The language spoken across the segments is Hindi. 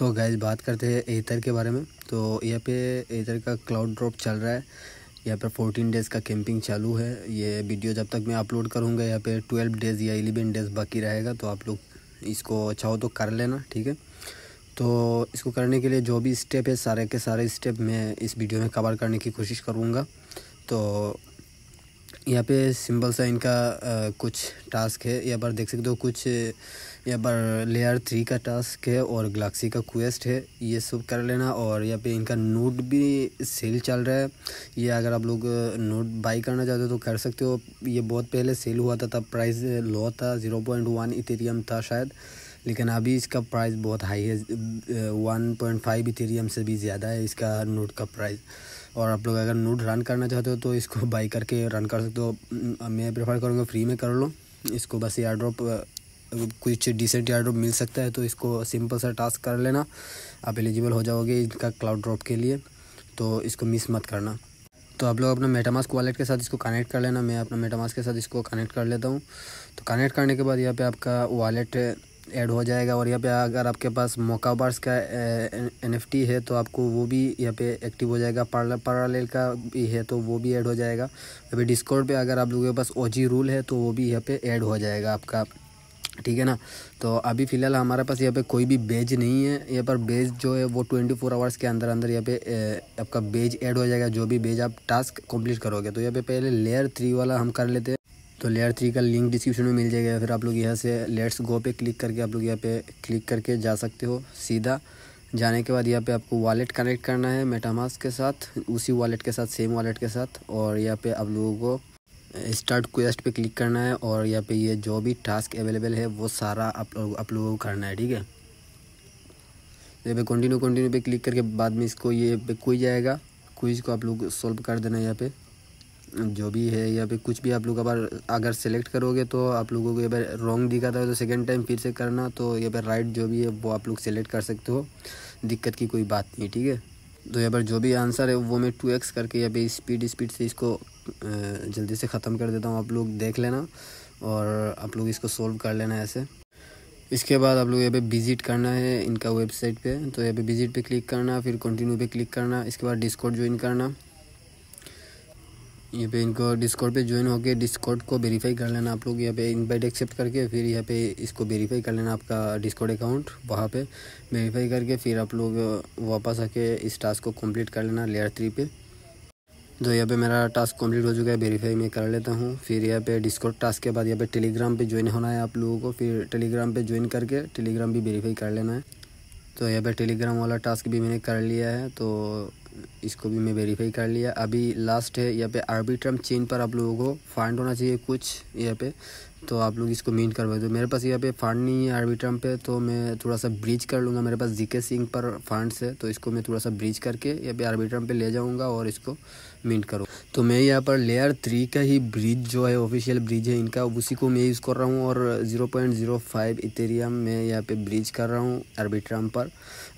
तो गैज बात करते हैं एथर के बारे में तो यहाँ पे एथर का क्लाउड ड्रॉप चल रहा है यहाँ पर फोर्टीन डेज़ का कैंपिंग चालू है ये वीडियो जब तक मैं अपलोड करूँगा यहाँ पे ट्वेल्व डेज़ या एलेवन डेज़ बाकी रहेगा तो आप लोग इसको चाहो अच्छा तो कर लेना ठीक है तो इसको करने के लिए जो भी स्टेप है सारे के सारे स्टेप मैं इस वीडियो में कवर करने की कोशिश करूँगा तो यहाँ पे सिंबल सा इनका आ, कुछ टास्क है यहाँ पर देख सकते हो कुछ यहाँ पर लेयर थ्री का टास्क है और गलेक्सी का क्वेस्ट है ये सब कर लेना और यहाँ पे इनका नोट भी सेल चल रहा है ये अगर आप लोग नोट बाई करना चाहते हो तो कर सकते हो ये बहुत पहले सेल हुआ था तब प्राइस लो था ज़ीरो पॉइंट वन इथेरियम था शायद लेकिन अभी इसका प्राइस बहुत हाई है वन पॉइंट फाइव से भी ज़्यादा है इसका नोट का प्राइस और आप लोग अगर नूड रन करना चाहते हो तो इसको बाई करके रन कर सकते हो मैं प्रेफर करूँगा फ्री में कर लो इसको बस एयर ड्रॉप कुछ डिसेंट एयर ड्रॉप मिल सकता है तो इसको सिंपल सा टास्क कर लेना आप एलिजिबल हो जाओगे इनका क्लाउड ड्रॉप के लिए तो इसको मिस मत करना तो आप लोग अपना मेटामास्क वॉलेट के साथ इसको कनेक्ट कर लेना मैं अपना मेटामास्क के साथ इसको कनेक्ट कर लेता हूँ तो कनेक्ट करने के बाद यहाँ पे आपका वॉलेट ऐड हो जाएगा और यहाँ पे अगर आपके पास बार्स का एन एफ टी है तो आपको वो भी यहाँ पे एक्टिव हो जाएगा पैरेलल का भी है तो वो भी ऐड हो जाएगा अभी डिस्कॉर्ड पे अगर आप लोगों के पास ओ जी रूल है तो वो भी यहाँ पे ऐड हो जाएगा आपका ठीक है ना तो अभी फ़िलहाल हमारे पास यहाँ पे कोई भी बेज नहीं है यहाँ पर बेज जो है वो ट्वेंटी फोर आवर्स के अंदर अंदर यहाँ पे आपका बेज ऐड हो जाएगा जो भी बेज आप टास्क कंप्लीट करोगे तो यहाँ पे पहले लेयर थ्री वाला हम कर लेते हैं तो लेयर थ्री का लिंक डिस्क्रिप्शन में मिल जाएगा फिर आप लोग यहाँ से लेट्स गो पे क्लिक करके आप लोग यहाँ पे क्लिक करके जा सकते हो सीधा जाने के बाद यहाँ पे आपको वॉलेट कनेक्ट करना है मेटामास के साथ उसी वॉलेट के साथ सेम वॉलेट के साथ और यहाँ पे आप लोगों को स्टार्ट क्वेस्ट पे क्लिक करना है और यहाँ पे ये जो भी टास्क अवेलेबल है वो सारा आप लोग आप लोगों को करना है ठीक है तो यहाँ पे कंटिन्यू कंटिन्यू पे क्लिक करके बाद में इसको ये पे कोई जाएगा क्विज को आप लोग सॉल्व कर देना है यहाँ पर जो भी है या फिर कुछ भी आप लोग अगर अगर सेलेक्ट करोगे तो आप लोगों को ये बार रॉन्ग दिखा था तो सेकेंड टाइम फिर से करना तो ये बार राइट जो भी है वो आप लोग सेलेक्ट कर सकते हो दिक्कत की कोई बात नहीं ठीक है तो यहाँ पर जो भी आंसर है वो मैं टू एक्स करके या फिर स्पीड स्पीड से इसको जल्दी से ख़त्म कर देता हूँ आप लोग देख लेना और आप लोग इसको सोल्व कर लेना ऐसे इसके बाद आप लोग यहाँ पे विजिट करना है इनका वेबसाइट पे तो यहाँ पे विजिट पे क्लिक करना फिर कंटिन्यू पे क्लिक करना इसके बाद डिस्कॉर्ड ज्वाइन करना यहाँ पे इनको डिस्कॉर्ड पे ज्वाइन होकर डिस्कॉर्ड को वेरीफाई कर लेना आप लोग यहाँ पे इनवाइट एक्सेप्ट करके फिर यहाँ पे इसको वेरीफाई कर लेना आपका डिस्कॉर्ड अकाउंट वहाँ पे वेरीफाई करके फिर आप लोग वापस आके इस टास्क को कंप्लीट कर लेना लेयर थ्री पे तो यहाँ पे मेरा टास्क कंप्लीट हो चुका है वेरीफाई मैं कर लेता हूँ फिर यहाँ पे डिस्कॉर्ड टास्क के बाद यहाँ पे टेलीग्राम पर ज्वाइन होना है आप लोगों को फिर टेलीग्राम पर ज्वाइन करके टेलीग्राम भी वेरीफाई कर लेना है तो यहाँ पे टेलीग्राम वाला टास्क भी मैंने कर लिया है तो इसको भी मैं वेरीफाई कर लिया अभी लास्ट है यहाँ पे आरबी ट्रम चेन पर आप लोगों को फंड होना चाहिए कुछ यहाँ पे तो आप लोग इसको मीन करवा दो मेरे पास यहाँ पे फंड नहीं है आरबी ट्रम पे तो मैं थोड़ा सा ब्रिज कर लूँगा मेरे पास जीके सिंह पर फंड्स है तो इसको मैं थोड़ा सा ब्रिज करके यहाँ पे आरबी टर्म पे ले जाऊँगा और इसको मीन करूँ तो मैं यहाँ पर लेयर थ्री का ही ब्रिज जो है ऑफिशियल ब्रिज है इनका उसी को मैं यूज़ कर रहा हूँ और zero point zero five Ethereum मैं यहाँ पर ब्रिज कर रहा हूँ आरबी ट्रम पर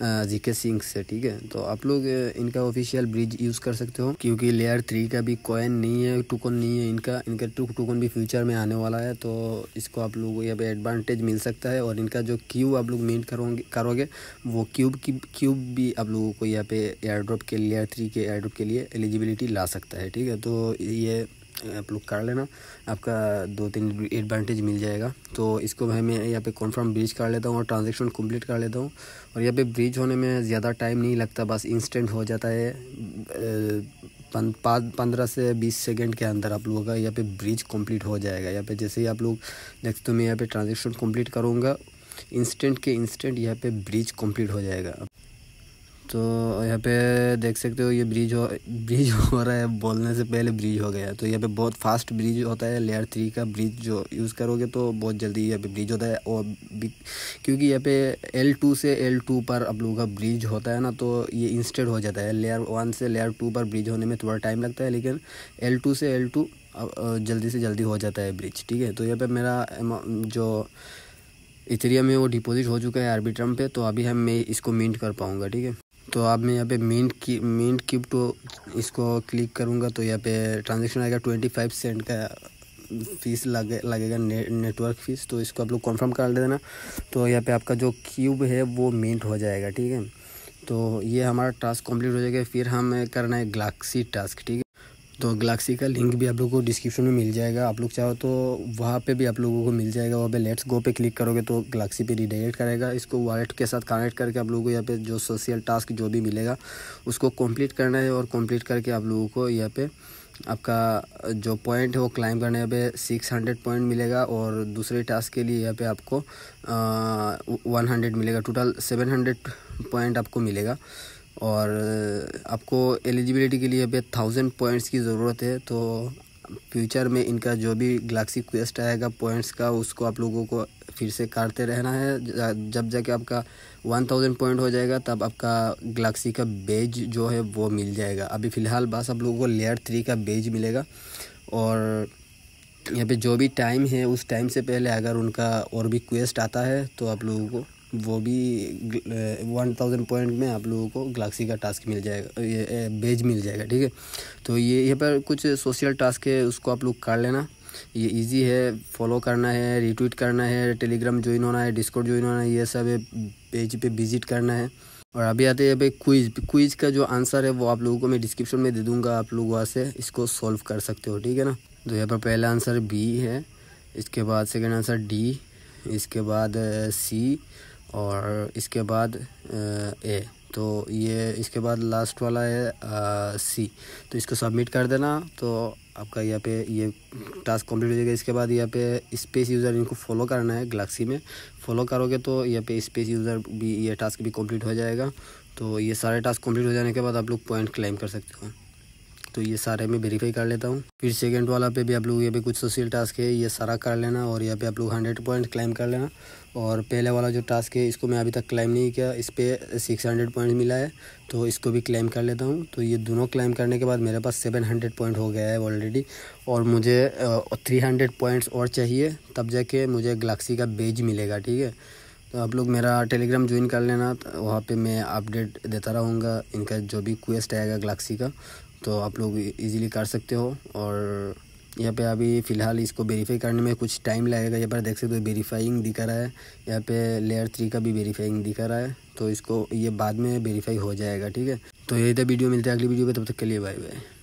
जी के सिंह से ठीक है तो आप लोग इनका ऑफिशियल ब्रिज यूज़ कर सकते हो क्योंकि लेयर थ्री का भी कॉइन नहीं है टोकन नहीं है इनका इनका टू टोकन भी फ्यूचर में आने वाला है तो इसको आप लोग यहाँ पे एडवांटेज मिल सकता है और इनका जो क्यूब आप लोग मेंट करोगे करोगे वो क्यूब की क्यूब भी आप लोगों को यहाँ पे एयर ड्रॉप के लेयर थ्री के एयर ड्रॉप के लिए एलिजिबिलिटी ला सकता है ठीक है तो ये आप लोग कर लेना आपका दो तीन एडवांटेज मिल जाएगा तो इसको भाई मैं यहाँ पे कॉन्फर्म ब्रिज कर लेता हूँ और ट्रांजेक्शन कम्प्लीट कर लेता हूँ और यहाँ पे ब्रिज होने में ज़्यादा टाइम नहीं लगता बस इंस्टेंट हो जाता है पंद्रह से बीस सेकेंड के अंदर आप लोगों का यहाँ पे ब्रिज कंप्लीट हो जाएगा यहाँ पे जैसे ही आप लोग नेक्स्ट तो मैं यहाँ पे ट्रांजेक्शन कंप्लीट करूँगा इंस्टेंट के इंस्टेंट यहाँ पे ब्रिज कंप्लीट हो जाएगा तो यहाँ पे देख सकते हो ये ब्रिज हो ब्रिज हो रहा है बोलने से पहले ब्रिज हो गया तो यहाँ पे बहुत फास्ट ब्रिज होता है लेयर थ्री का ब्रिज जो यूज़ करोगे तो बहुत जल्दी यहाँ पे ब्रिज होता है और क्योंकि यहाँ पे एल टू से एल टू पर आप लोगों का ब्रिज होता है ना तो ये इंस्टेंट हो जाता है लेयर वन से लेयर टू पर ब्रिज होने में थोड़ा टाइम लगता है लेकिन एल टू से एल टू जल्दी से जल्दी हो जाता है ब्रिज ठीक है तो यहाँ पर मेरा जो इथेरियम में वो डिपॉजिट हो चुका है आर्बिट्रम पे तो अभी हम मैं इसको मिंट कर पाऊँगा ठीक है तो आप मैं यहाँ पे मेन की मेन क्यूब तो इसको क्लिक करूँगा तो यहाँ पे ट्रांजेक्शन आएगा ट्वेंटी फाइव सेंट का फीस लगे लगेगा ने, नेटवर्क फीस तो इसको आप लोग कंफर्म कर देना तो यहाँ पे आपका जो क्यूब है वो मिंट हो जाएगा ठीक है तो ये हमारा टास्क कंप्लीट हो जाएगा फिर हमें करना है ग्लाक्सी टास्क ठीक है तो गलेक्सी का लिंक भी आप लोगों को डिस्क्रिप्शन में मिल जाएगा आप लोग चाहो तो वहाँ पे भी आप लोगों को मिल जाएगा वहाँ पे लेट्स गो पे क्लिक करोगे तो गलेक्सी पे रिडायरेक्ट करेगा इसको वॉलेट के साथ कनेक्ट करके आप लोगों को यहाँ पे जो सोशल टास्क जो भी मिलेगा उसको कंप्लीट करना है और कंप्लीट करके आप लोगों को यहाँ पे आपका जो पॉइंट है वो क्लाइम करने पे सिक्स हंड्रेड पॉइंट मिलेगा और दूसरे टास्क के लिए यहाँ पे आपको वन हंड्रेड मिलेगा टोटल सेवन हंड्रेड पॉइंट आपको मिलेगा और आपको एलिजिबिलिटी के लिए अभी थाउजेंड पॉइंट्स की ज़रूरत है तो फ्यूचर में इनका जो भी गलेक्सी क्वेस्ट आएगा पॉइंट्स का उसको आप लोगों को फिर से काटते रहना है जब जाके आपका वन थाउजेंड पॉइंट हो जाएगा तब आपका गलेक्सी का बेज जो है वो मिल जाएगा अभी फ़िलहाल बस आप लोगों को लेयर थ्री का बेज मिलेगा और यहाँ पे जो भी टाइम है उस टाइम से पहले अगर उनका और भी क्वेस्ट आता है तो आप लोगों को वो भी वन थाउजेंड पॉइंट में आप लोगों को ग्लाक्सी का टास्क मिल जाएगा ये बेज मिल जाएगा ठीक है तो ये यहाँ पर कुछ सोशल टास्क है उसको आप लोग कर लेना ये इजी है फॉलो करना है रीट्वीट करना है टेलीग्राम ज्वाइन होना है डिस्कॉर्ड ज्वाइन होना है ये सब है पेज पे विजिट करना है और अभी आते हैं भाई क्विज क्विज का जो आंसर है वो आप लोगों को मैं डिस्क्रिप्शन में दे दूंगा आप लोग वहाँ से इसको सॉल्व कर सकते हो ठीक है ना तो यहाँ पर पहला आंसर बी है इसके बाद सेकेंड आंसर डी इसके बाद सी और इसके बाद ए तो ये इसके बाद लास्ट वाला है सी तो इसको सबमिट कर देना तो आपका यहाँ पे ये टास्क कंप्लीट हो जाएगा इसके बाद यहाँ पे स्पेस यूज़र इनको फॉलो करना है गलेक्सी में फॉलो करोगे तो यहाँ पे स्पेस यूज़र भी ये टास्क भी कंप्लीट हो जाएगा तो ये सारे टास्क कंप्लीट हो जाने के बाद आप लोग पॉइंट क्लेम कर सकते हो तो ये सारे में वेरीफाई कर लेता हूँ फिर सेकेंड वाला पे भी आप लोग ये भी कुछ सोशल टास्क है ये सारा कर लेना और यहाँ पे आप लोग हंड्रेड पॉइंट क्लाइम कर लेना और पहले वाला जो टास्क है इसको मैं अभी तक क्लाइम नहीं किया इस पर सिक्स हंड्रेड पॉइंट मिला है तो इसको भी क्लाइम कर लेता हूँ तो ये दोनों क्लाइम करने के बाद मेरे पास सेवन हंड्रेड पॉइंट हो गया है ऑलरेडी और मुझे थ्री हंड्रेड पॉइंट्स और चाहिए तब जाके मुझे गलेक्सी का बेज मिलेगा ठीक है तो आप लोग मेरा टेलीग्राम ज्वाइन कर लेना तो वहाँ पे मैं अपडेट देता रहूँगा इनका जो भी क्वेस्ट आएगा गलेक्सी का तो आप लोग इजीली कर सकते हो और यहाँ पे अभी फ़िलहाल इसको वेरीफाई करने में कुछ टाइम लगेगा यहाँ पर देख सकते हो तो वेरीफाइंग दिखा रहा है यहाँ पे लेयर थ्री का भी वेरीफाइंग दिखा रहा है तो इसको ये बाद में वेरीफाई हो जाएगा ठीक है तो यही था वीडियो मिलता है अगली वीडियो पर तब तक के लिए बाय बाय